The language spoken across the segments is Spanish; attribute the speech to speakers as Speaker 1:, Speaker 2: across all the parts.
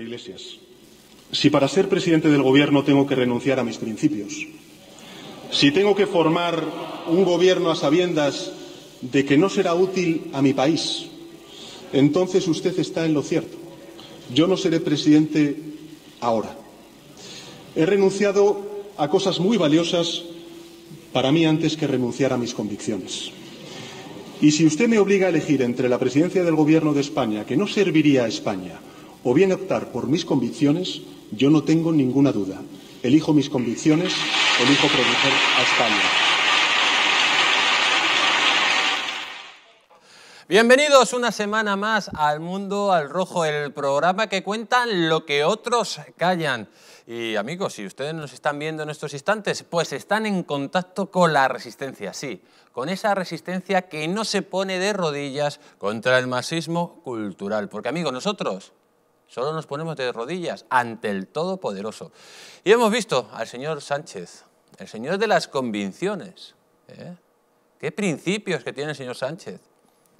Speaker 1: Iglesias, si para ser presidente del Gobierno tengo que renunciar a mis principios, si tengo que formar un Gobierno a sabiendas de que no será útil a mi país, entonces usted está en lo cierto. Yo no seré presidente ahora. He renunciado a cosas muy valiosas para mí antes que renunciar a mis convicciones. Y si usted me obliga a elegir entre la presidencia del Gobierno de España, que no serviría a España, o bien optar por mis convicciones, yo no tengo ninguna duda. Elijo mis convicciones, elijo proteger a España.
Speaker 2: Bienvenidos una semana más al Mundo al Rojo, el programa que cuenta lo que otros callan. Y amigos, si ustedes nos están viendo en estos instantes, pues están en contacto con la resistencia, sí, con esa resistencia que no se pone de rodillas contra el masismo cultural. Porque amigos, nosotros Solo nos ponemos de rodillas ante el Todopoderoso. Y hemos visto al señor Sánchez, el señor de las convicciones. ¿eh? ¿Qué principios que tiene el señor Sánchez?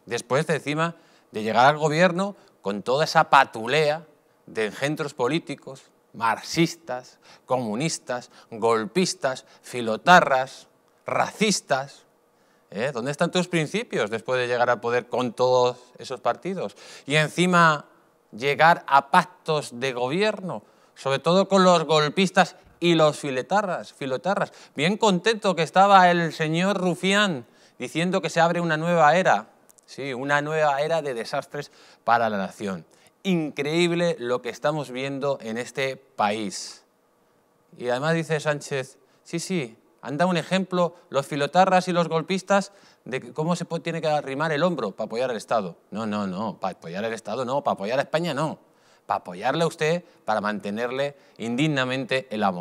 Speaker 2: Después de encima de llegar al gobierno con toda esa patulea de engendros políticos, marxistas, comunistas, golpistas, filotarras, racistas. ¿eh? ¿Dónde están tus principios después de llegar al poder con todos esos partidos? Y encima llegar a pactos de gobierno, sobre todo con los golpistas y los filetarras, filotarras. Bien contento que estaba el señor Rufián diciendo que se abre una nueva era, sí, una nueva era de desastres para la nación. Increíble lo que estamos viendo en este país. Y además dice Sánchez, sí, sí, han dado un ejemplo, los filotarras y los golpistas de cómo se tiene que arrimar el hombro para apoyar al Estado. No, no, no, para apoyar al Estado no, para apoyar a España no, para apoyarle a usted, para mantenerle indignamente el la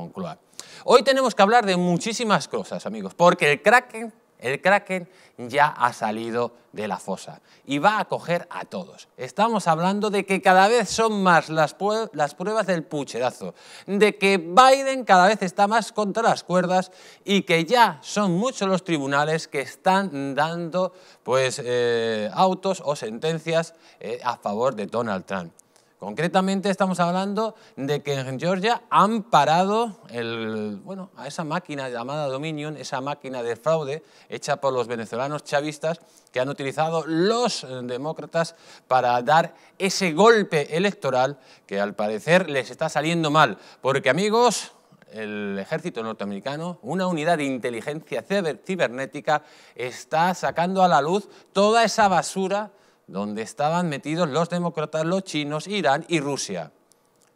Speaker 2: Hoy tenemos que hablar de muchísimas cosas, amigos, porque el crack... El Kraken ya ha salido de la fosa y va a coger a todos. Estamos hablando de que cada vez son más las, pruebas del pucherazo, de que Biden cada vez está más contra las cuerdas y que ya son muchos los tribunales que están dando pues, eh, autos o sentencias eh, a favor de Donald Trump. Concretamente estamos hablando de que en Georgia han parado el, bueno, a esa máquina llamada Dominion, esa máquina de fraude hecha por los venezolanos chavistas que han utilizado los demócratas para dar ese golpe electoral que al parecer les está saliendo mal. Porque amigos, el ejército norteamericano, una unidad de inteligencia cibernética, está sacando a la luz toda esa basura donde estaban metidos los demócratas, los chinos, Irán y Rusia.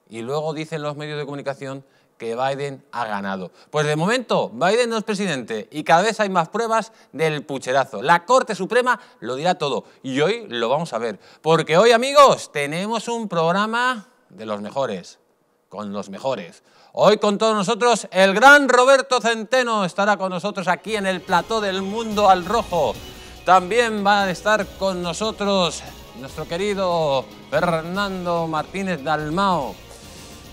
Speaker 2: Y luego dicen los medios de comunicación que Biden ha ganado. Pues de momento, Biden no es presidente y cada vez hay más pruebas del pucherazo. La Corte Suprema lo dirá todo y hoy lo vamos a ver. Porque hoy, amigos, tenemos un programa de los mejores, con los mejores. Hoy con todos nosotros el gran Roberto Centeno estará con nosotros aquí en el plató del mundo al rojo. También va a estar con nosotros nuestro querido Fernando Martínez Dalmao.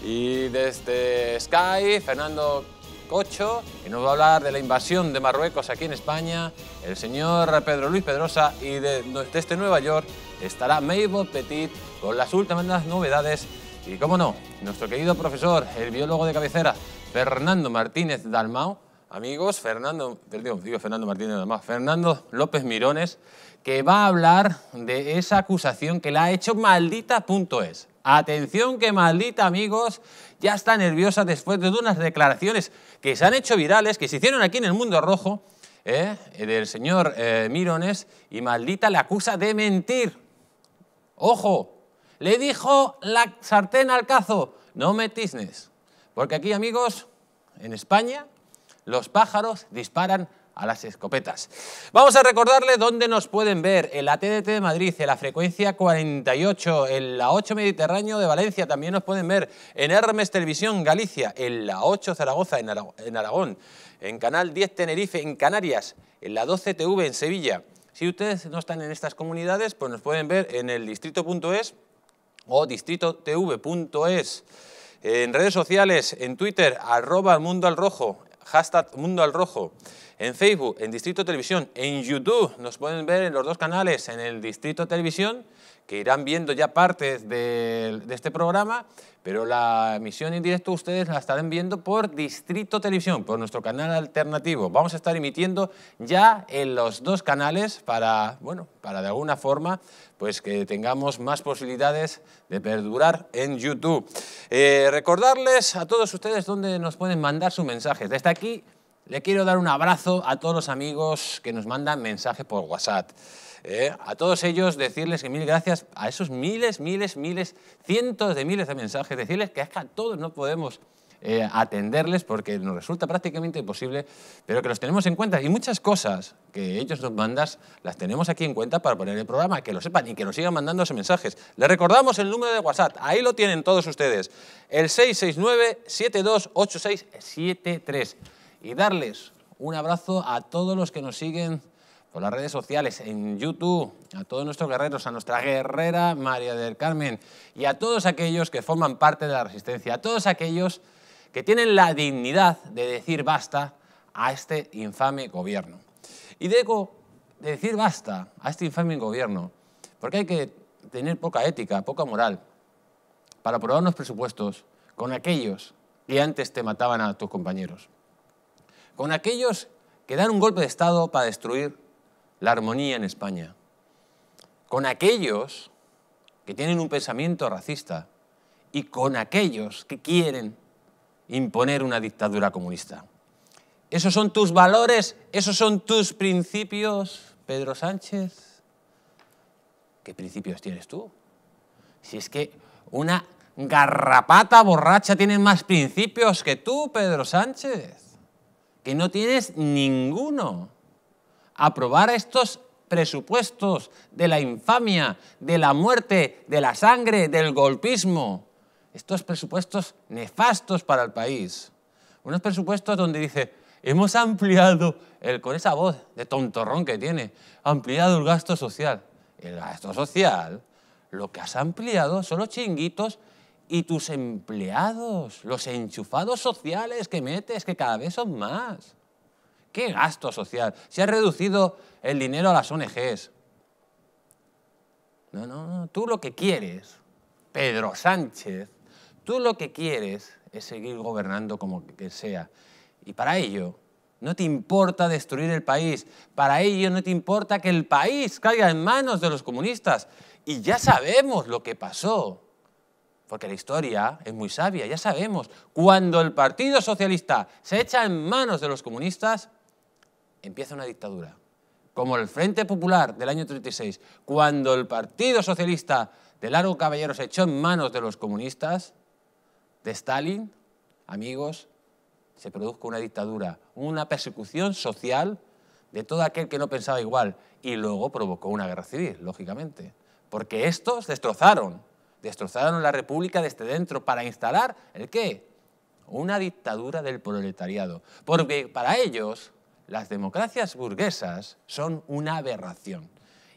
Speaker 2: Y desde Sky, Fernando Cocho, que nos va a hablar de la invasión de Marruecos aquí en España. El señor Pedro Luis Pedrosa y desde este Nueva York estará Mabel Petit con las últimas novedades. Y cómo no, nuestro querido profesor, el biólogo de cabecera, Fernando Martínez Dalmao, amigos, Fernando, digo, Fernando Martínez Fernando López Mirones, que va a hablar de esa acusación que la ha hecho maldita.es. Atención que maldita, amigos, ya está nerviosa después de unas declaraciones que se han hecho virales, que se hicieron aquí en el Mundo Rojo, ¿eh? Eh, del señor eh, Mirones, y maldita le acusa de mentir. ¡Ojo! Le dijo la sartén al cazo, no me tiznes. Porque aquí, amigos, en España los pájaros disparan a las escopetas. Vamos a recordarle dónde nos pueden ver, en la TDT de Madrid, en la frecuencia 48, en la 8 Mediterráneo de Valencia, también nos pueden ver en Hermes Televisión Galicia, en la 8 Zaragoza, en, Aragón, en Canal 10 Tenerife, en Canarias, en la 12 TV en Sevilla. Si ustedes no están en estas comunidades, pues nos pueden ver en el distrito.es o distritotv.es. En redes sociales, en Twitter, arroba al mundo al rojo, hashtag Mundo al Rojo, en Facebook, en Distrito Televisión, en YouTube, nos pueden ver en los dos canales, en el Distrito Televisión que irán viendo ya partes de, este programa, pero la emisión en directo ustedes la estarán viendo por Distrito Televisión, por nuestro canal alternativo. Vamos a estar emitiendo ya en los dos canales para, bueno, para de alguna forma pues que tengamos más posibilidades de perdurar en YouTube. Eh, recordarles a todos ustedes dónde nos pueden mandar sus mensajes. Desde aquí le quiero dar un abrazo a todos los amigos que nos mandan mensaje por WhatsApp. ¿eh? a todos ellos decirles que mil gracias a esos miles, miles, miles, cientos de miles de mensajes, decirles que es todos no podemos eh, atenderles porque nos resulta prácticamente imposible, pero que los tenemos en cuenta. Y muchas cosas que ellos nos mandan las tenemos aquí en cuenta para poner el programa, que lo sepan y que nos sigan mandando esos mensajes. Les recordamos el número de WhatsApp, ahí lo tienen todos ustedes, el 669-728673. Y darles un abrazo a todos los que nos siguen por las redes sociales, en YouTube, a todos nuestros guerreros, a nuestra guerrera María del Carmen y a todos aquellos que forman parte de la resistencia, a todos aquellos que tienen la dignidad de decir basta a este infame gobierno. Y digo, de decir basta a este infame gobierno, porque hay que tener poca ética, poca moral, para aprobar los presupuestos con aquellos que antes te mataban a tus compañeros, con aquellos que dan un golpe de Estado para destruir la armonía en España con aquellos que tienen un pensamiento racista y con aquellos que quieren imponer una dictadura comunista. ¿Esos son tus valores? ¿Esos son tus principios, Pedro Sánchez? ¿Qué principios tienes tú? Si es que una garrapata borracha tiene más principios que tú, Pedro Sánchez, que no tienes ninguno aprobar estos presupuestos de la infamia, de la muerte, de la sangre, del golpismo. Estos presupuestos nefastos para el país. Unos presupuestos donde dice, hemos ampliado, el, con esa voz de tontorrón que tiene, ampliado el gasto social. El gasto social, lo que has ampliado son los chinguitos y tus empleados, los enchufados sociales que metes, que cada vez son más. ¿Qué gasto social? Se ha reducido el dinero a las ONGs. No, no, no. Tú lo que quieres, Pedro Sánchez, tú lo que quieres es seguir gobernando como que sea. Y para ello no te importa destruir el país. Para ello no te importa que el país caiga en manos de los comunistas. Y ya sabemos lo que pasó. Porque la historia es muy sabia, ya sabemos. Cuando el Partido Socialista se echa en manos de los comunistas, empieza una dictadura. Como el Frente Popular del año 36, cuando el Partido Socialista de Largo Caballero se echó en manos de los comunistas, de Stalin, amigos, se produjo una dictadura, una persecución social de todo aquel que no pensaba igual. Y luego provocó una guerra civil, lógicamente. Porque estos destrozaron, destrozaron la República desde dentro para instalar, ¿el qué? Una dictadura del proletariado. Porque para ellos las democracias burguesas son una aberración.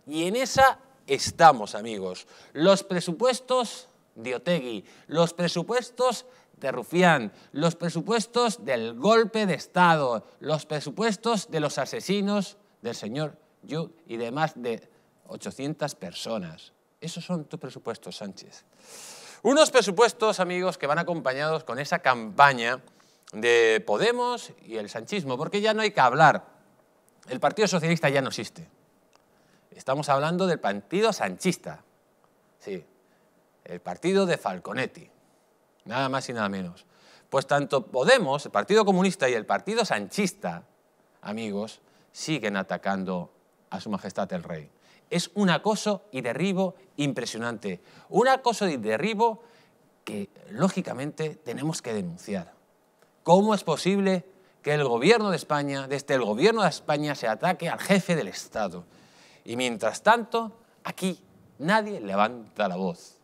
Speaker 2: Y en esa estamos, amigos. Los presupuestos de Otegui, los presupuestos de Rufián, los presupuestos del golpe de Estado, los presupuestos de los asesinos del señor Yu y de más de 800 personas. Esos son tus presupuestos, Sánchez. Unos presupuestos, amigos, que van acompañados con esa campaña de Podemos y el sanchismo, porque ya no hay que hablar. El Partido Socialista ya no existe. Estamos hablando del Partido Sanchista, sí, el partido de Falconetti, nada más y nada menos. Pues tanto Podemos, el Partido Comunista y el Partido Sanchista, amigos, siguen atacando a su majestad el rey. Es un acoso y derribo impresionante. Un acoso y derribo que, lógicamente, tenemos que denunciar. ¿Cómo es posible que el gobierno de España, desde este, el gobierno de España, se ataque al jefe del Estado? Y mientras tanto, aquí nadie levanta la voz.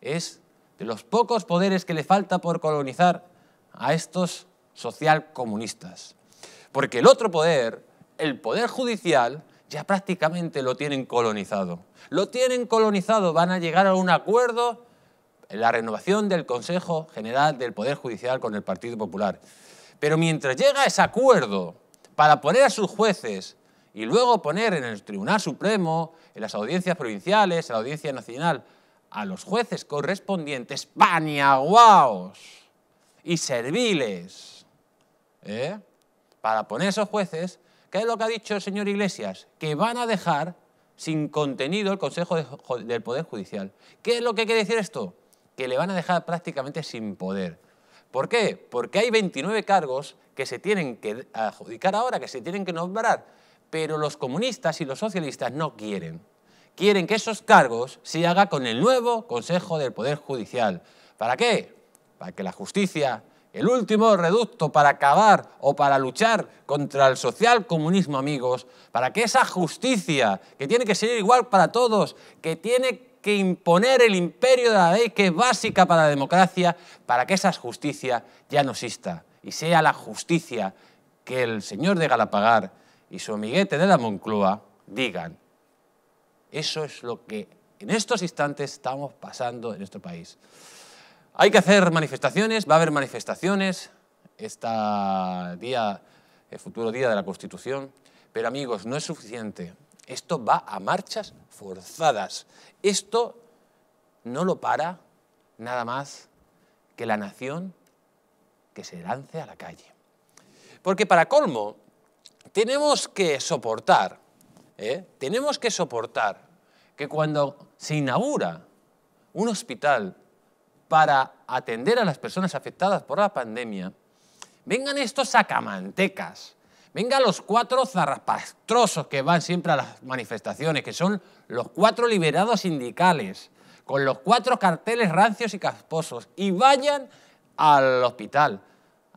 Speaker 2: Es de los pocos poderes que le falta por colonizar a estos socialcomunistas. Porque el otro poder, el poder judicial, ya prácticamente lo tienen colonizado. Lo tienen colonizado, van a llegar a un acuerdo la renovación del Consejo General del Poder Judicial con el Partido Popular. Pero mientras llega ese acuerdo para poner a sus jueces y luego poner en el Tribunal Supremo, en las audiencias provinciales, en la Audiencia Nacional, a los jueces correspondientes, paniaguaos y serviles, ¿eh? para poner a esos jueces, ¿qué es lo que ha dicho el señor Iglesias? Que van a dejar sin contenido el Consejo del Poder Judicial. ¿Qué es lo que quiere decir esto? que le van a dejar prácticamente sin poder. ¿Por qué? Porque hay 29 cargos que se tienen que adjudicar ahora, que se tienen que nombrar, pero los comunistas y los socialistas no quieren. Quieren que esos cargos se haga con el nuevo Consejo del Poder Judicial. ¿Para qué? Para que la justicia, el último reducto para acabar o para luchar contra el social comunismo, amigos, para que esa justicia, que tiene que ser igual para todos, que tiene que que imponer el imperio de la ley que es básica para la democracia, para que esa justicia ya no exista y sea la justicia que el señor de Galapagar y su amiguete de la Moncloa digan. Eso es lo que en estos instantes estamos pasando en nuestro país. Hay que hacer manifestaciones, va a haber manifestaciones este día, el futuro día de la Constitución, pero amigos, no es suficiente. Esto va a marchas forzadas. Esto no lo para nada más que la nación que se lance a la calle. Porque para colmo, tenemos que soportar, ¿eh? tenemos que soportar que cuando se inaugura un hospital para atender a las personas afectadas por la pandemia, vengan estos sacamantecas Venga los cuatro zarrapastrosos que van siempre a las manifestaciones, que son los cuatro liberados sindicales, con los cuatro carteles rancios y casposos, y vayan al hospital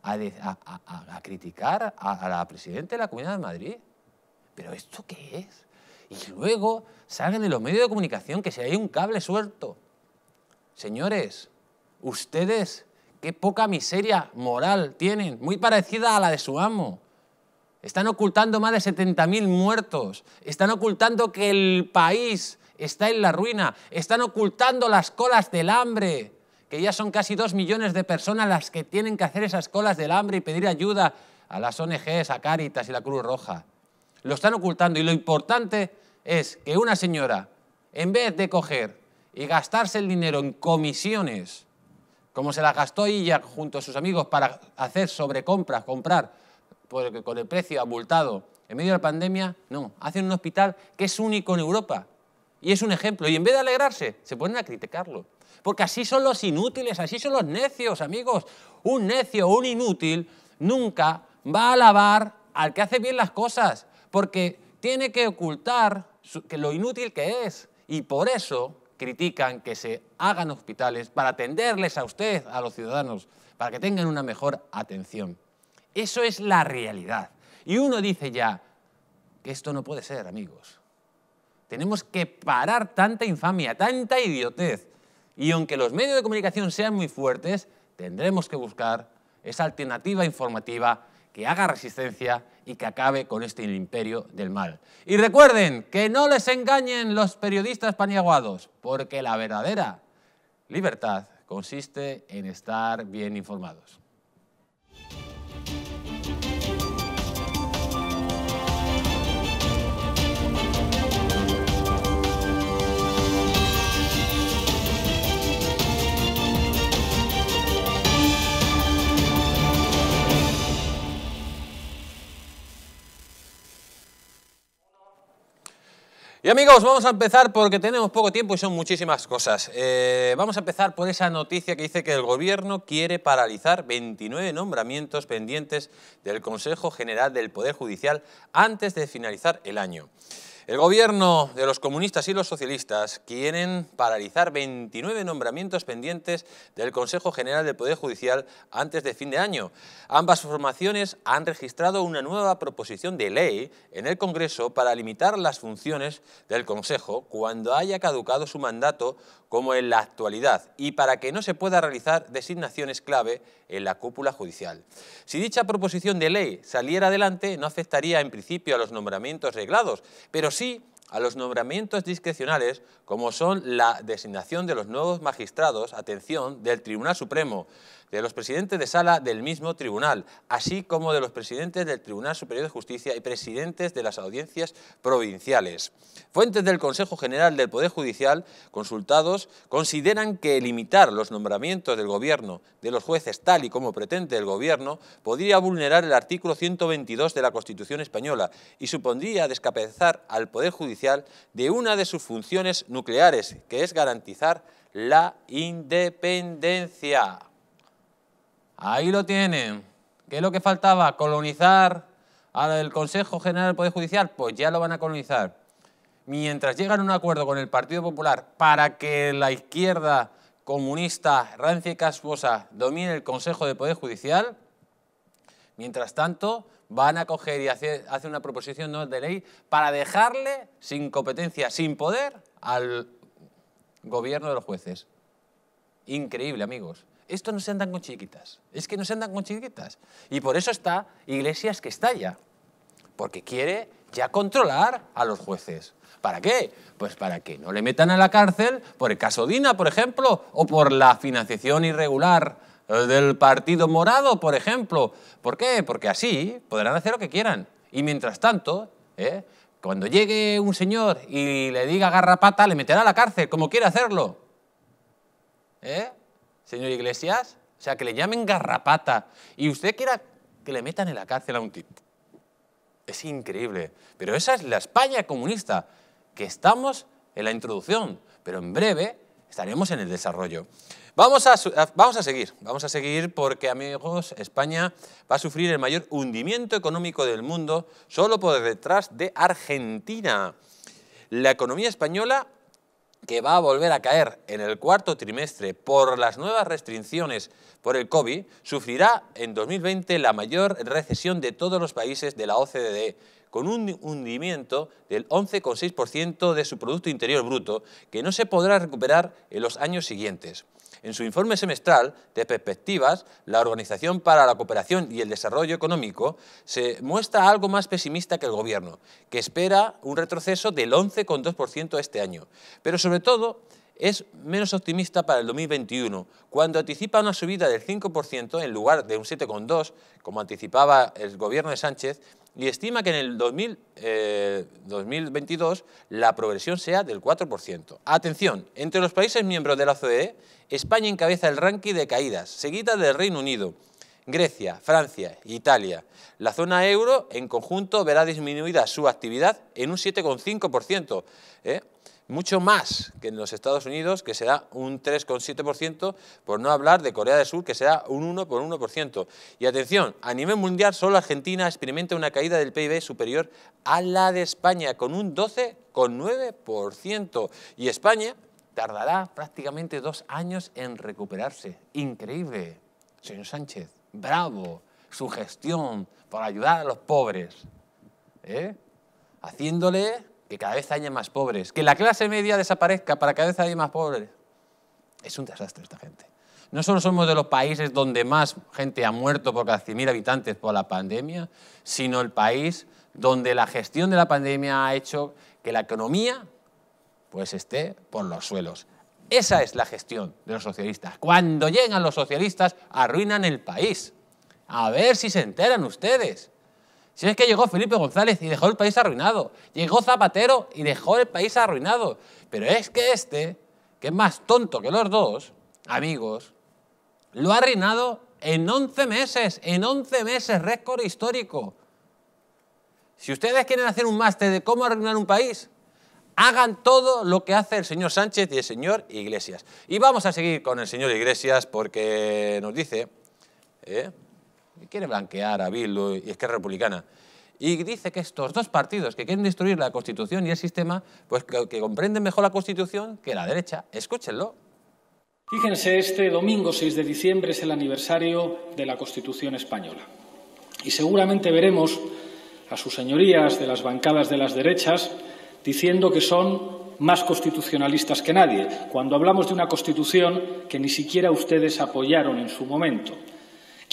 Speaker 2: a, criticar a, la presidenta de la Comunidad de Madrid. ¿Pero esto qué es? Y luego salen de los medios de comunicación que si hay un cable suelto. Señores, ustedes qué poca miseria moral tienen, muy parecida a la de su amo. Están ocultando más de 70.000 muertos. Están ocultando que el país está en la ruina. Están ocultando las colas del hambre, que ya son casi dos millones de personas las que tienen que hacer esas colas del hambre y pedir ayuda a las ONGs, a Cáritas y la Cruz Roja. Lo están ocultando y lo importante es que una señora, en vez de coger y gastarse el dinero en comisiones, como se la gastó ella junto a sus amigos para hacer sobrecompras, comprar porque pues, con el precio abultado en medio de la pandemia, no, hacen un hospital que es único en Europa y es un ejemplo. Y en vez de alegrarse, se ponen a criticarlo. Porque así son los inútiles, así son los necios, amigos. Un necio, o un inútil, nunca va a alabar al que hace bien las cosas, porque tiene que ocultar lo inútil que es. Y por eso critican que se hagan hospitales para atenderles a usted, a los ciudadanos, para que tengan una mejor atención. Eso es la realidad. Y uno dice ya, que esto no puede ser, amigos. Tenemos que parar tanta infamia, tanta idiotez. Y aunque los medios de comunicación sean muy fuertes, tendremos que buscar esa alternativa informativa que haga resistencia y que acabe con este imperio del mal. Y recuerden que no les engañen los periodistas paniaguados, porque la verdadera libertad consiste en estar bien informados. Y amigos, vamos a empezar porque tenemos poco tiempo y son muchísimas cosas. Eh, vamos a empezar por esa noticia que dice que el gobierno quiere paralizar 29 nombramientos pendientes del Consejo General del Poder Judicial antes de finalizar el año. El gobierno de los comunistas y los socialistas quieren paralizar 29 nombramientos pendientes del Consejo General del Poder Judicial antes de fin de año. Ambas formaciones han registrado una nueva proposición de ley en el Congreso para limitar las funciones del Consejo cuando haya caducado su mandato como en la actualidad y para que no se pueda realizar designaciones clave en la cúpula judicial. Si dicha proposición de ley saliera adelante, no afectaría en principio a los nombramientos reglados, pero sí a los nombramientos discrecionales como son la designación de los nuevos magistrados, atención, del Tribunal Supremo, de los presidentes de sala del mismo tribunal, así como de los presidentes del Tribunal Superior de Justicia y presidentes de las audiencias provinciales. Fuentes del Consejo General del Poder Judicial, consultados, consideran que limitar los nombramientos del Gobierno de los jueces tal y como pretende el Gobierno podría vulnerar el artículo 122 de la Constitución española y supondría descapezar al Poder Judicial de una de sus funciones nucleares, que es garantizar la independencia. Ahí lo tienen. ¿Qué es lo que faltaba? Colonizar al Consejo General del Poder Judicial. Pues ya lo van a colonizar. Mientras llegan a un acuerdo con el Partido Popular para que la izquierda comunista rancia y casposa domine el Consejo de Poder Judicial, mientras tanto van a coger y hacer, una proposición de ley para dejarle sin competencia, sin poder al gobierno de los jueces. Increíble, amigos. Esto no se andan con chiquitas. Es que no se andan con chiquitas. Y por eso está Iglesias que estalla. Porque quiere ya controlar a los jueces. ¿Para qué? Pues para que no le metan a la cárcel por el caso Dina, por ejemplo, o por la financiación irregular eh, del Partido Morado, por ejemplo. ¿Por qué? Porque así podrán hacer lo que quieran. Y mientras tanto, ¿eh? cuando llegue un señor y le diga garrapata, le meterá a la cárcel, como quiere hacerlo. ¿Eh? señor Iglesias? O sea, que le llamen garrapata y usted quiera que le metan en la cárcel a un tipo. Es increíble. Pero esa es la España comunista, que estamos en la introducción, pero en breve estaremos en el desarrollo. Vamos a, vamos a seguir, vamos a seguir porque, amigos, España va a sufrir el mayor hundimiento económico del mundo solo por detrás de Argentina. La economía española que va a volver a caer en el cuarto trimestre por las nuevas restricciones por el COVID, sufrirá en 2020 la mayor recesión de todos los países de la OCDE, con un hundimiento del 11,6% de su Producto Interior Bruto, que no se podrá recuperar en los años siguientes. En su informe semestral de perspectivas, la Organización para la Cooperación y el Desarrollo Económico se muestra algo más pesimista que el Gobierno, que espera un retroceso del 11,2% este año. Pero sobre todo, es menos optimista para el 2021, cuando anticipa una subida del 5% en lugar de un 7,2%, como anticipaba el gobierno de Sánchez, y estima que en el 2022 eh, la progresión sea del 4%. Atención, entre los países miembros de la OCDE, España encabeza el ranking de caídas, seguida del Reino Unido, Grecia, Francia, Italia. La zona euro en conjunto verá disminuida su actividad en un 7,5% mucho más que en los Estados Unidos, que será un 3,7%, por no hablar de Corea del Sur, que será un 1,1%. Y atención, a nivel mundial solo Argentina experimenta una caída del PIB superior a la de España, con un 12,9%. Y España tardará prácticamente dos años en recuperarse. Increíble. Señor Sánchez, bravo, su gestión por ayudar a los pobres. ¿eh? Haciéndole que cada vez haya más pobres, que la clase media desaparezca para cada vez haya más pobres. Es un desastre esta gente. No solo somos de los países donde más gente ha muerto por casi 100.000 habitantes por la pandemia, sino el país donde la gestión de la pandemia ha hecho que la economía pues esté por los suelos. Esa es la gestión de los socialistas. Cuando llegan los socialistas, arruinan el país. A ver si se enteran ustedes. Si es que llegó Felipe González y dejó el país arruinado. Llegó Zapatero y dejó el país arruinado. Pero es que este, que es más tonto que los dos, amigos, lo ha arruinado en 11 meses, en 11 meses, récord histórico. Si ustedes quieren hacer un máster de cómo arruinar un país, hagan todo lo que hace el señor Sánchez y el señor Iglesias. Y vamos a seguir con el señor Iglesias porque nos dice... ¿eh? quiere blanquear a Bildu y Esquerra Republicana. Y dice que estos dos partidos que quieren destruir la Constitución y el sistema, pues que, que comprenden mejor la Constitución que la derecha. Escúchenlo. Fíjense, este domingo 6 de diciembre
Speaker 1: es el aniversario de la Constitución española. Y seguramente veremos a sus señorías de las bancadas de las derechas diciendo que son más constitucionalistas que nadie, cuando hablamos de una Constitución que ni siquiera ustedes apoyaron en su momento.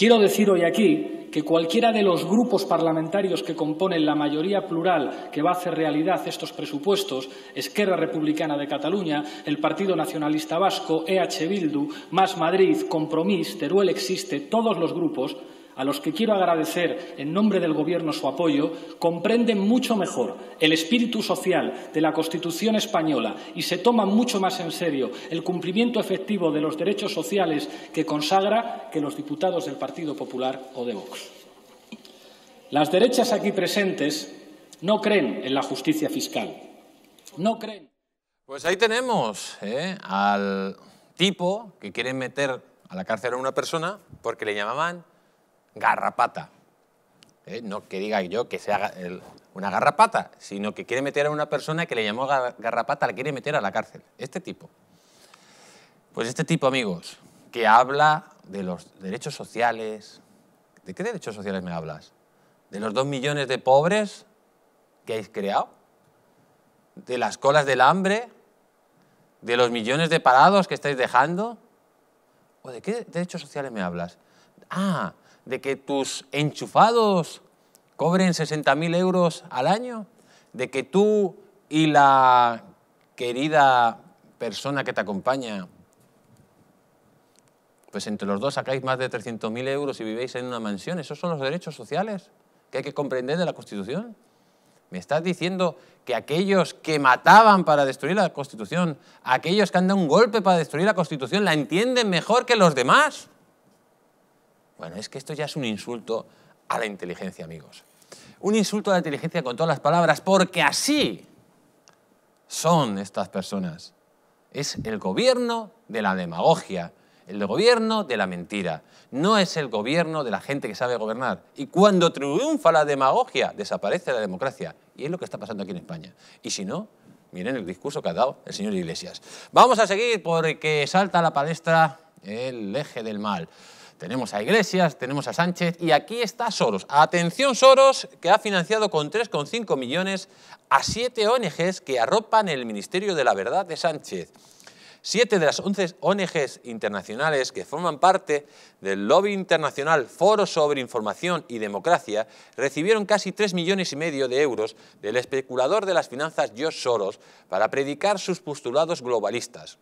Speaker 1: Quiero decir hoy aquí que cualquiera de los grupos parlamentarios que componen la mayoría plural que va a hacer realidad estos presupuestos, Esquerra Republicana de Cataluña, el Partido Nacionalista Vasco, EH Bildu, Más Madrid, Compromís, Teruel Existe, todos los grupos, a los que quiero agradecer en nombre del Gobierno su apoyo, comprenden mucho mejor el espíritu social de la Constitución española y se toman mucho más en serio el cumplimiento efectivo de los derechos sociales que consagra que los diputados del Partido Popular o de Vox. Las derechas aquí
Speaker 2: presentes no creen en la justicia fiscal. No creen. Pues ahí tenemos ¿eh? al tipo que quiere meter a la cárcel a una persona porque le llamaban garrapata. Eh, no que diga yo que sea una garrapata, sino que quiere meter a una persona que le llamó garrapata, la quiere meter a la cárcel. Este tipo. Pues este tipo, amigos, que habla de los derechos sociales. ¿De qué derechos sociales me hablas? ¿De los dos millones de pobres que habéis creado? ¿De las colas del hambre? ¿De los millones de parados que estáis dejando? ¿O de qué derechos sociales me hablas? Ah, de que tus enchufados cobren 60.000 euros al año, de que tú y la querida persona que te acompaña, pues entre los dos sacáis más de 300.000 euros y vivéis en una mansión. Esos son los derechos sociales que hay que comprender de la Constitución. Me estás diciendo que aquellos que mataban para destruir la Constitución, aquellos que han dado un golpe para destruir la Constitución, la entienden mejor que los demás. Bueno, es que esto ya es un insulto a la inteligencia, amigos. Un insulto a la inteligencia con todas las palabras, porque así son estas personas. Es el gobierno de la demagogia, el gobierno de la mentira. No es el gobierno de la gente que sabe gobernar. Y cuando triunfa la demagogia, desaparece la democracia. Y es lo que está pasando aquí en España. Y si no, miren el discurso que ha dado el señor Iglesias. Vamos a seguir porque salta a la palestra el eje del mal. Tenemos a Iglesias, tenemos a Sánchez y aquí está Soros. Atención Soros, que ha financiado con 3,5 millones a siete ONGs que arropan el Ministerio de la Verdad de Sánchez. Siete de las 11 ONGs internacionales que forman parte del lobby internacional Foro sobre Información y Democracia recibieron casi 3 millones y medio de euros del especulador de las finanzas George Soros para predicar sus postulados globalistas.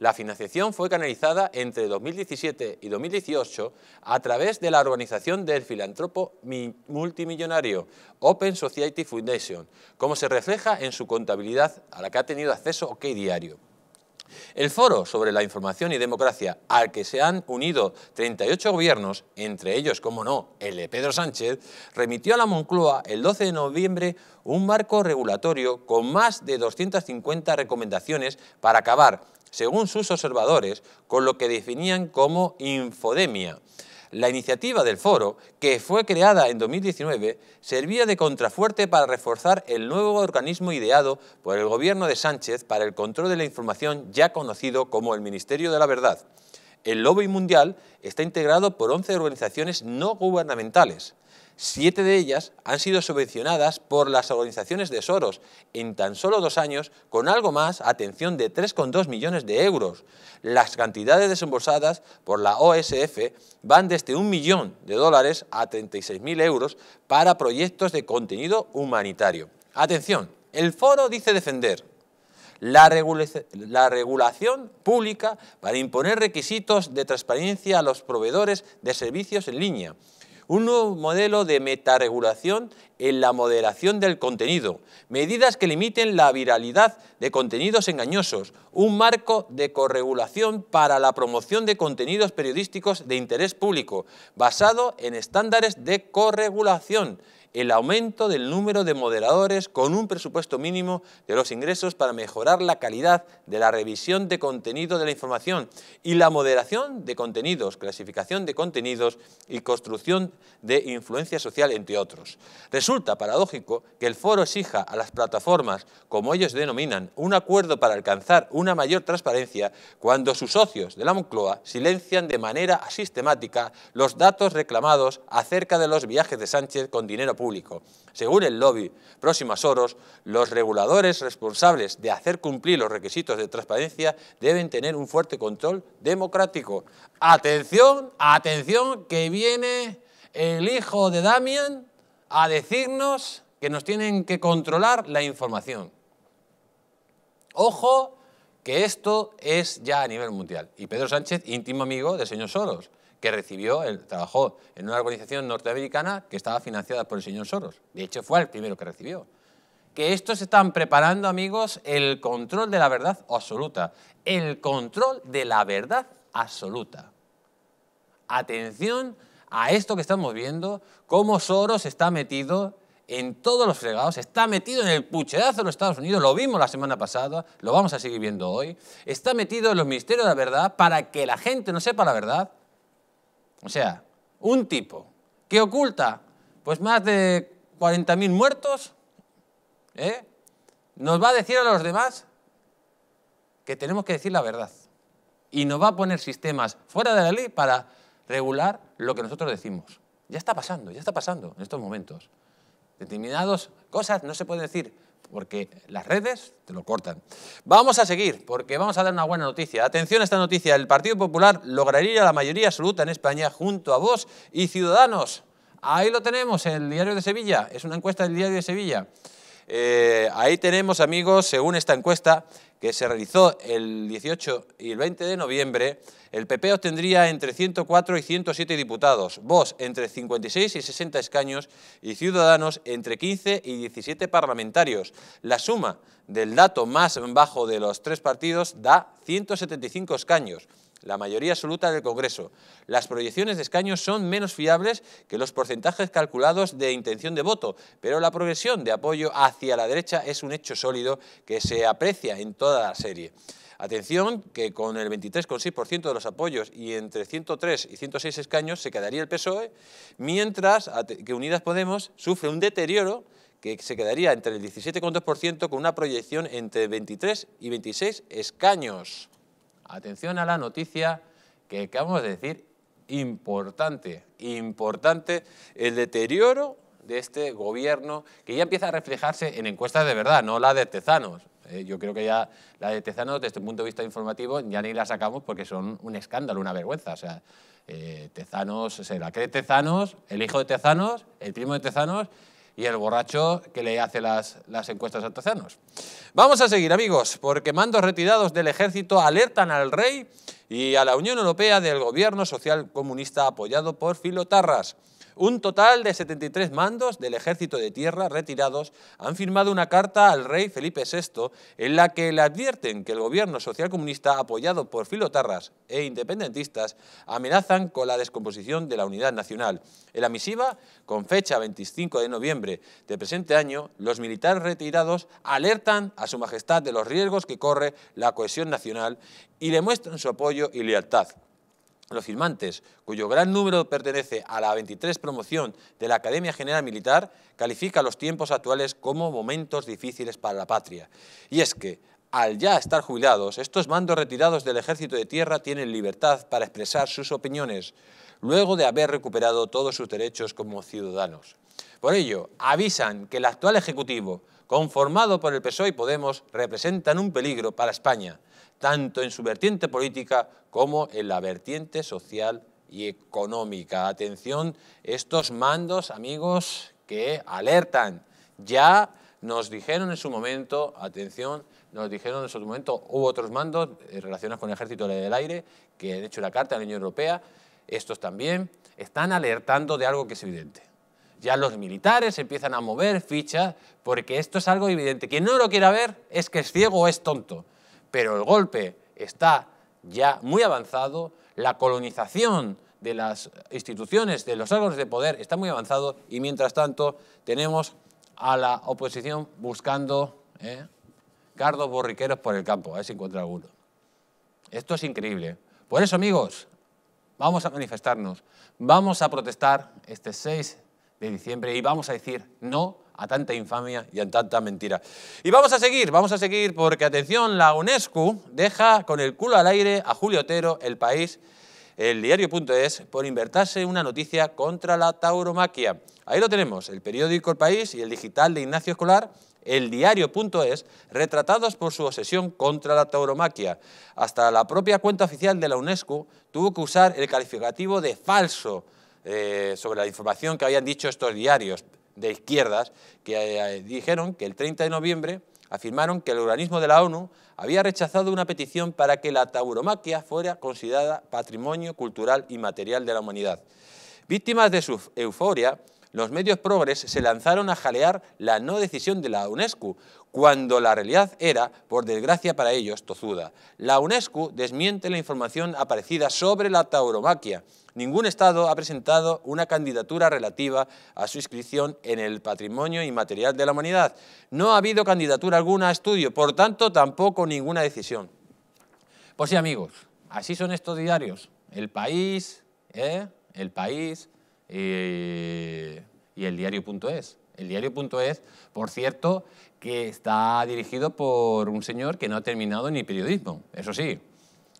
Speaker 2: La financiación fue canalizada entre 2017 y 2018 a través de la organización del filántropo multimillonario Open Society Foundation, como se refleja en su contabilidad a la que ha tenido acceso OK Diario. El foro sobre la información y democracia al que se han unido 38 gobiernos, entre ellos, como no, el de Pedro Sánchez, remitió a la Moncloa el 12 de noviembre un marco regulatorio con más de 250 recomendaciones para acabar según sus observadores, con lo que definían como infodemia. La iniciativa del foro, que fue creada en 2019, servía de contrafuerte para reforzar el nuevo organismo ideado por el gobierno de Sánchez para el control de la información ya conocido como el Ministerio de la Verdad. El lobby mundial está integrado por 11 organizaciones no gubernamentales. Siete de ellas han sido subvencionadas por las organizaciones de Soros en tan solo dos años con algo más, atención, de 3,2 millones de euros. Las cantidades desembolsadas por la OSF van desde un millón de dólares a 36.000 euros para proyectos de contenido humanitario. Atención, el foro dice defender la, la, regulación pública para imponer requisitos de transparencia a los proveedores de servicios en línea, un nuevo modelo de metaregulación en la moderación del contenido, medidas que limiten la viralidad de contenidos engañosos, un marco de corregulación para la promoción de contenidos periodísticos de interés público, basado en estándares de corregulación el aumento del número de moderadores con un presupuesto mínimo de los ingresos para mejorar la calidad de la revisión de contenido de la información y la moderación de contenidos, clasificación de contenidos y construcción de influencia social, entre otros. Resulta paradójico que el foro exija a las plataformas, como ellos denominan, un acuerdo para alcanzar una mayor transparencia cuando sus socios de la Moncloa silencian de manera sistemática los datos reclamados acerca de los viajes de Sánchez con dinero público según el lobby próximas a Soros, los reguladores responsables de hacer cumplir los requisitos de transparencia deben tener un fuerte control democrático. Atención, atención, que viene el hijo de Damian a decirnos que nos tienen que controlar la información. Ojo, que esto es ya a nivel mundial. Y Pedro Sánchez, íntimo amigo del señor Soros que recibió, el trabajó en una organización norteamericana que estaba financiada por el señor Soros. De hecho, fue el primero que recibió. Que estos están preparando, amigos, el control de la verdad absoluta. El control de la verdad absoluta. Atención a esto que estamos viendo, cómo Soros está metido en todos los fregados, está metido en el pucherazo de los Estados Unidos, lo vimos la semana pasada, lo vamos a seguir viendo hoy, está metido en los ministerios de la verdad para que la gente no sepa la verdad, o sea, un tipo que oculta pues más de 40.000 muertos, ¿eh? nos va a decir a los demás que tenemos que decir la verdad. Y nos va a poner sistemas fuera de la ley para regular lo que nosotros decimos. Ya está pasando, ya está pasando en estos momentos. Determinadas cosas no se pueden decir porque las redes te lo cortan. Vamos a seguir, porque vamos a dar una buena noticia. Atención a esta noticia, el Partido Popular lograría la mayoría absoluta en España junto a vos y Ciudadanos. Ahí lo tenemos, el Diario de Sevilla, es una encuesta del Diario de Sevilla. Eh, ahí tenemos, amigos, según esta encuesta que se realizó el 18 y el 20 de noviembre, el PP obtendría entre 104 y 107 diputados, Vox entre 56 y 60 escaños y Ciudadanos entre 15 y 17 parlamentarios. La suma del dato más bajo de los tres partidos da 175 escaños la mayoría absoluta del Congreso. Las proyecciones de escaños son menos fiables que los porcentajes calculados de intención de voto, pero la progresión de apoyo hacia la derecha es un hecho sólido que se aprecia en toda la serie. Atención que con el 23,6% de los apoyos y entre 103 y 106 escaños se quedaría el PSOE, mientras que Unidas Podemos sufre un deterioro que se quedaría entre el 17,2% con una proyección entre 23 y 26 escaños. Atención a la noticia que acabamos de decir, importante, importante, el deterioro de este gobierno que ya empieza a reflejarse en encuestas de verdad, no la de Tezanos. Eh, yo creo que ya la de Tezanos, desde el punto de vista informativo, ya ni la sacamos porque son un escándalo, una vergüenza. O sea, eh, Tezanos, se la cree Tezanos, el hijo de Tezanos, el primo de Tezanos, y el borracho que le hace las, encuestas a Vamos a seguir, amigos, porque mandos retirados del ejército alertan al rey y a la Unión Europea del gobierno social comunista apoyado por filotarras. Un total de 73 mandos del ejército de tierra retirados han firmado una carta al rey Felipe VI en la que le advierten que el gobierno socialcomunista apoyado por filotarras e independentistas amenazan con la descomposición de la unidad nacional. En la misiva, con fecha 25 de noviembre de presente año, los militares retirados alertan a su majestad de los riesgos que corre la cohesión nacional y le muestran su apoyo y lealtad los firmantes, cuyo gran número pertenece a la 23 promoción de la Academia General Militar, califican los tiempos actuales como momentos difíciles para la patria. Y es que, al ya estar jubilados, estos mandos retirados del ejército de tierra tienen libertad para expresar sus opiniones, luego de haber recuperado todos sus derechos como ciudadanos. Por ello, avisan que el actual Ejecutivo, conformado por el PSOE y Podemos, representan un peligro para España, tanto en su vertiente política como en la vertiente social y económica. Atención, estos mandos, amigos, que alertan. Ya nos dijeron en su momento, atención, nos dijeron en su momento, hubo otros mandos eh, relacionados con el ejército del aire que han hecho la carta a la Unión Europea, estos también, están alertando de algo que es evidente. Ya los militares empiezan a mover fichas porque esto es algo evidente. Quien no lo quiera ver es que es ciego o es tonto pero el golpe está ya muy avanzado, la colonización de las instituciones, de los órganos de poder está muy avanzado y mientras tanto tenemos a la oposición buscando ¿eh? cardos borriqueros por el campo, a ver si encuentra alguno. Esto es increíble. Por eso, amigos, vamos a manifestarnos, vamos a protestar este 6 de diciembre y vamos a decir no a tanta infamia y a tanta mentira. Y vamos a seguir, vamos a seguir porque, atención, la UNESCO deja con el culo al aire a Julio Otero, el país, el diario.es, por invertirse una noticia contra la tauromaquia. Ahí lo tenemos, el periódico El País y el digital de Ignacio Escolar, el diario.es, retratados por su obsesión contra la tauromaquia. Hasta la propia cuenta oficial de la UNESCO tuvo que usar el calificativo de falso eh, sobre la información que habían dicho estos diarios de izquierdas que eh, dijeron que el 30 de noviembre afirmaron que el organismo de la ONU había rechazado una petición para que la tauromaquia fuera considerada patrimonio cultural y material de la humanidad. Víctimas de su euforia, los medios progres se lanzaron a jalear la no decisión de la UNESCO, cuando la realidad era, por desgracia para ellos, tozuda. La UNESCO desmiente la información aparecida sobre la tauromaquia ningún Estado ha presentado una candidatura relativa a su inscripción en el patrimonio inmaterial de la humanidad. No ha habido candidatura alguna a estudio, por tanto, tampoco ninguna decisión. Pues sí, amigos, así son estos diarios. El País, ¿eh? El País y el diario.es. El diario.es, por cierto, que está dirigido por un señor que no ha terminado ni periodismo, eso sí,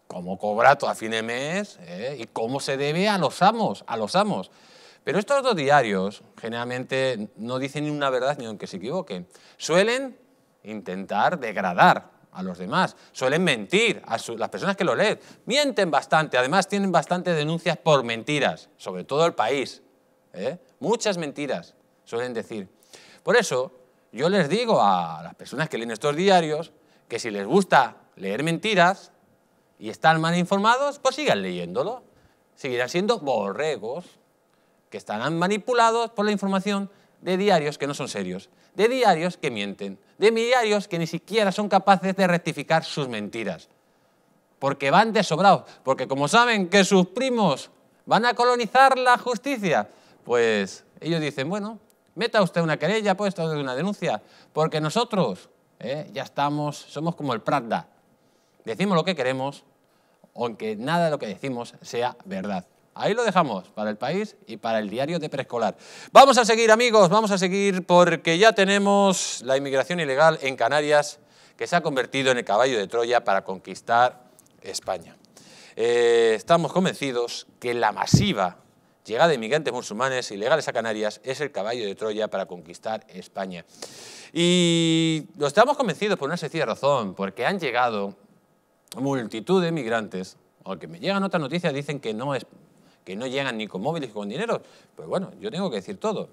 Speaker 2: cómo cobra a fin de mes ¿eh? y cómo se debe a los amos, a los amos. Pero estos dos diarios generalmente no dicen ni una verdad ni aunque se equivoquen. Suelen intentar degradar a los demás, suelen mentir a las personas que lo leen. Mienten bastante, además tienen bastantes denuncias por mentiras, sobre todo el país. ¿eh? Muchas mentiras suelen decir. Por eso yo les digo a las personas que leen estos diarios que si les gusta leer mentiras, y están mal informados, pues sigan leyéndolo. Seguirán siendo borregos que estarán manipulados por la información de diarios que no son serios, de diarios que mienten, de diarios que ni siquiera son capaces de rectificar sus mentiras. Porque van desobrados, porque como saben que sus primos van a colonizar la justicia, pues ellos dicen, bueno, meta usted una querella, puesto usted una denuncia, porque nosotros eh, ya estamos, somos como el Prada, decimos lo que queremos, aunque nada de lo que decimos sea verdad. Ahí lo dejamos, para el país y para el diario de preescolar. Vamos a seguir, amigos, vamos a seguir porque ya tenemos la inmigración ilegal en Canarias que se ha convertido en el caballo de Troya para conquistar España. Eh, estamos convencidos que la masiva llegada de inmigrantes musulmanes ilegales a Canarias es el caballo de Troya para conquistar España. Y lo estamos convencidos por una sencilla razón, porque han llegado multitud de migrantes, aunque me llegan otras noticias, dicen que no, es, que no llegan ni con móviles ni con dinero. Pues bueno, yo tengo que decir todo.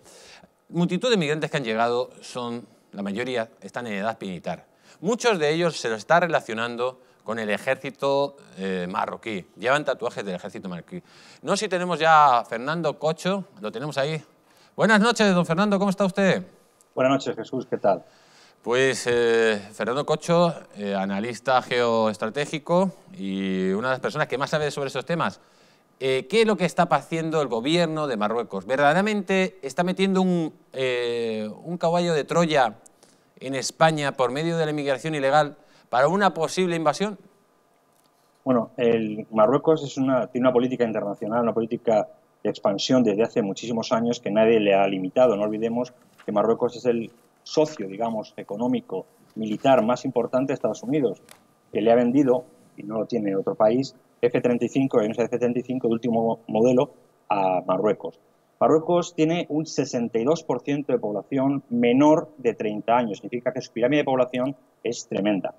Speaker 2: Multitud de migrantes que han llegado son, la mayoría, están en edad militar. Muchos de ellos se lo está relacionando con el ejército eh, marroquí. Llevan tatuajes del ejército marroquí. No sé si tenemos ya a Fernando Cocho, lo tenemos ahí. Buenas noches, don Fernando, ¿cómo está usted? Buenas noches, Jesús, ¿qué tal? Pues eh, Fernando Cocho, eh, analista geoestratégico y una de las personas que más sabe sobre esos temas. Eh, ¿Qué es lo que está haciendo el gobierno de Marruecos? ¿Verdaderamente está metiendo un, un caballo de Troya en España por medio de la inmigración ilegal para una posible invasión?
Speaker 1: Bueno, el Marruecos es una, tiene una política internacional, una política de expansión desde hace muchísimos años que nadie le ha limitado. No olvidemos que Marruecos es el socio, digamos, económico, militar más importante de Estados Unidos, que le ha vendido, y no lo tiene otro país, F-35, el F-35 de último modelo a Marruecos. Marruecos tiene un 62% de población menor de 30 años, significa que su pirámide de población es tremenda.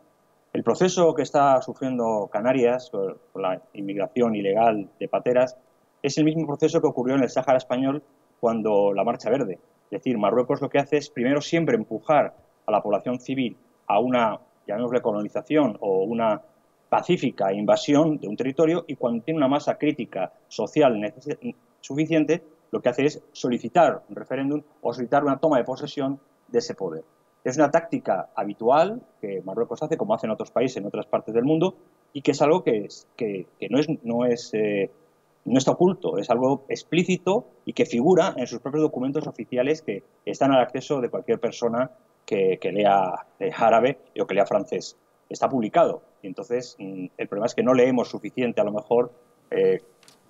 Speaker 1: El proceso que está sufriendo Canarias con la inmigración ilegal de pateras es el mismo proceso que ocurrió en el Sáhara español cuando la Marcha Verde es decir, Marruecos lo que hace es primero siempre empujar a la población civil a una, llamémosle colonización o una pacífica invasión de un territorio y cuando tiene una masa crítica social suficiente, lo que hace es solicitar un referéndum o solicitar una toma de posesión de ese poder. Es una táctica habitual que Marruecos hace, como hacen otros países en otras partes del mundo, y que es algo que, es, que, no es, no es eh, no está oculto, es algo explícito y que figura en sus propios documentos oficiales que están al acceso de cualquier persona que, lea eh, árabe o que lea francés. Está publicado. Y entonces mm, el problema es que no leemos suficiente, a lo mejor, eh,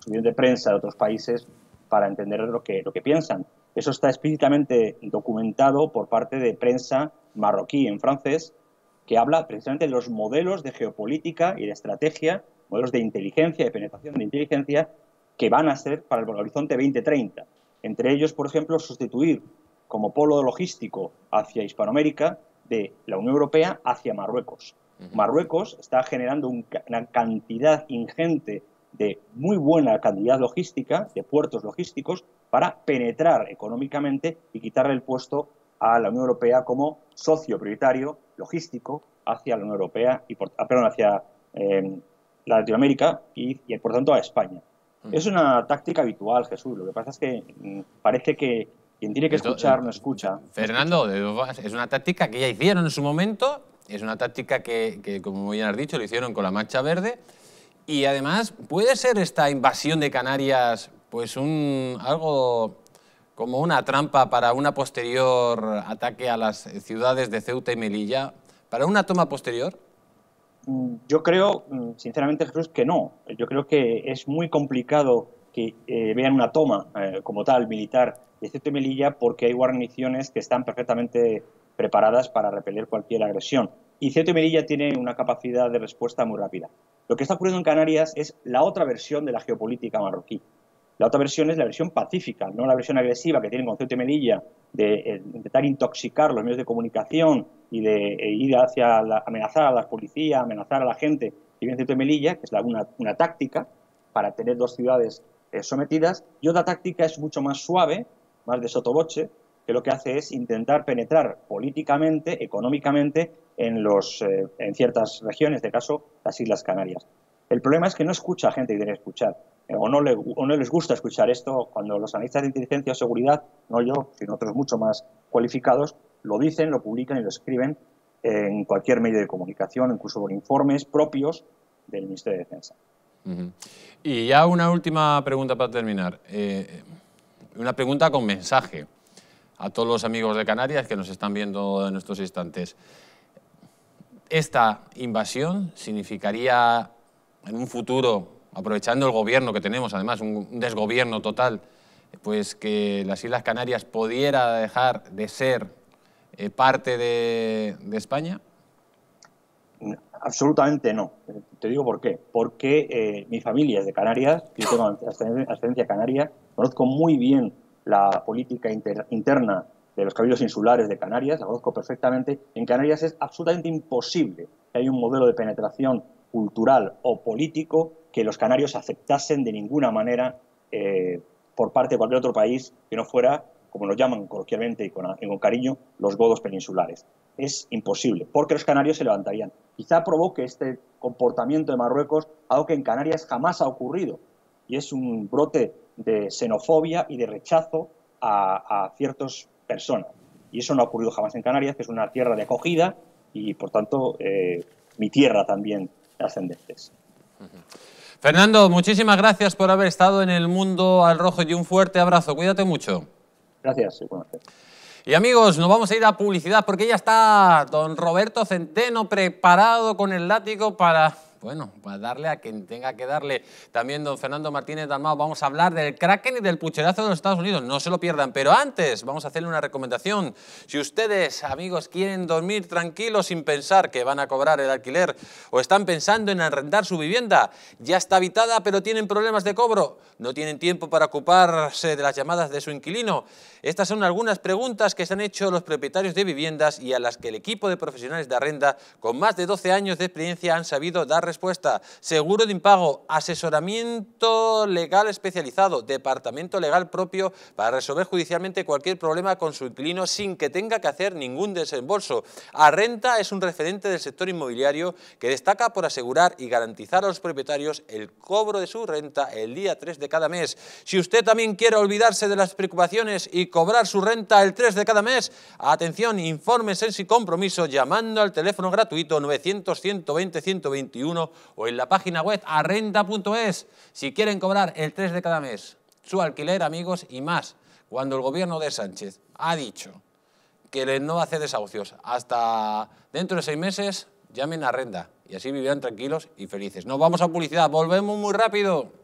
Speaker 1: de prensa de otros países para entender lo que, lo que piensan. Eso está explícitamente documentado por parte de prensa marroquí en francés, que habla precisamente de los modelos de geopolítica y de estrategia modelos de inteligencia, de penetración de inteligencia que van a ser para el horizonte 2030. Entre ellos, por ejemplo, sustituir como polo logístico hacia Hispanoamérica de la Unión Europea hacia Marruecos. Marruecos está generando una cantidad ingente de muy buena cantidad logística, de puertos logísticos, para penetrar económicamente y quitarle el puesto a la Unión Europea como socio prioritario logístico hacia la Unión Europea y por, ah, perdón, hacia eh, Latinoamérica y por tanto a España. Mm. Es una táctica habitual, Jesús. Lo que pasa es que mm, parece que quien tiene que escuchar no escucha. Fernando,
Speaker 2: es una táctica que ya hicieron en su momento, es una táctica que, como bien has dicho, lo hicieron con la marcha verde. Y además, ¿puede ser esta invasión de Canarias pues un algo como una trampa para un posterior ataque a las ciudades de Ceuta y Melilla? ¿Para una toma posterior? Mm,
Speaker 1: yo creo, mm, sinceramente, Jesús, que no. Yo creo que es muy complicado que eh, vean una toma eh, como tal militar de Ceuta y Melilla porque hay guarniciones que están perfectamente preparadas para repeler cualquier agresión. Y Ceuta y Melilla tiene una capacidad de respuesta muy rápida. Lo que está ocurriendo en Canarias es la otra versión de la geopolítica marroquí. La otra versión es la versión pacífica, no la versión agresiva que tiene el concepto de Melilla eh, de, intentar intoxicar los medios de comunicación y de eh, ir hacia amenazar a la policía, amenazar a la gente. Y viene el concepto de Melilla, que es una, táctica para tener dos ciudades eh, sometidas. Y otra táctica es mucho más suave, más de sotoboche, que lo que hace es intentar penetrar políticamente, económicamente, en, los, en ciertas regiones, de este caso las Islas Canarias. El problema es que no escucha a gente y debe escuchar. Eh, o no, les gusta escuchar esto cuando los analistas de inteligencia o seguridad, no yo, sino otros mucho más cualificados, lo dicen, lo publican y lo escriben en cualquier medio de comunicación, incluso por informes propios del Ministerio de Defensa.
Speaker 2: Y ya una última pregunta para terminar. Eh, una pregunta con mensaje a todos los amigos de Canarias que nos están viendo en estos instantes. ¿Esta invasión significaría en un futuro aprovechando el gobierno que tenemos, además un desgobierno total, pues que las Islas Canarias pudiera dejar de ser eh, parte de, España?
Speaker 1: Absolutamente no. Te digo por qué. Porque eh, mi familia es de Canarias, yo tengo ascendencia canaria, conozco muy bien la política interna de los cabildos insulares de Canarias, la conozco perfectamente. En Canarias es absolutamente imposible que haya un modelo de penetración cultural o político que los canarios aceptasen de ninguna manera eh, por parte de cualquier otro país que no fuera, como lo llaman coloquialmente y con, cariño, los godos peninsulares. Es imposible, porque los canarios se levantarían. Quizá provoque este comportamiento de Marruecos algo que en Canarias jamás ha ocurrido, y es un brote de xenofobia y de rechazo a, ciertas personas. Y eso no ha ocurrido jamás en Canarias, que es una tierra de acogida y, por tanto, eh, mi tierra también
Speaker 2: de ascendentes. Fernando, muchísimas gracias por haber estado en el mundo al rojo y un fuerte abrazo. Cuídate mucho. Gracias. y amigos, nos vamos a ir a publicidad porque ya está don Roberto Centeno preparado con el látigo para bueno, para pues darle a quien tenga que darle. También don Fernando Martínez Dalmao, vamos a hablar del Kraken y del pucherazo de los Estados Unidos. No se lo pierdan, pero antes vamos a hacerle una recomendación. Si ustedes, amigos, quieren dormir tranquilos sin pensar que van a cobrar el alquiler o están pensando en arrendar su vivienda, ya está habitada pero tienen problemas de cobro, no tienen tiempo para ocuparse de las llamadas de su inquilino. Estas son algunas preguntas que se han hecho los propietarios de viviendas y a las que el equipo de profesionales de arrenda con más de 12 años de experiencia han sabido dar respuesta. Seguro de impago, asesoramiento legal especializado, departamento legal propio para resolver judicialmente cualquier problema con su inquilino sin que tenga que hacer ningún desembolso. Arrenta es un referente del sector inmobiliario que destaca por asegurar y garantizar a los propietarios el cobro de su renta el día 3 de cada mes. Si usted también quiere olvidarse de las preocupaciones y cobrar su renta el 3 de cada mes, atención, informes sin compromiso llamando al teléfono gratuito 900 120 121 o en la página web arrenda.es. Si quieren cobrar el 3 de cada mes su alquiler, amigos, y más, cuando el gobierno de Sánchez ha dicho que no hace desahucios hasta dentro de seis meses, llamen a Arrenda y así vivirán tranquilos y felices. Nos vamos a publicidad, volvemos muy rápido.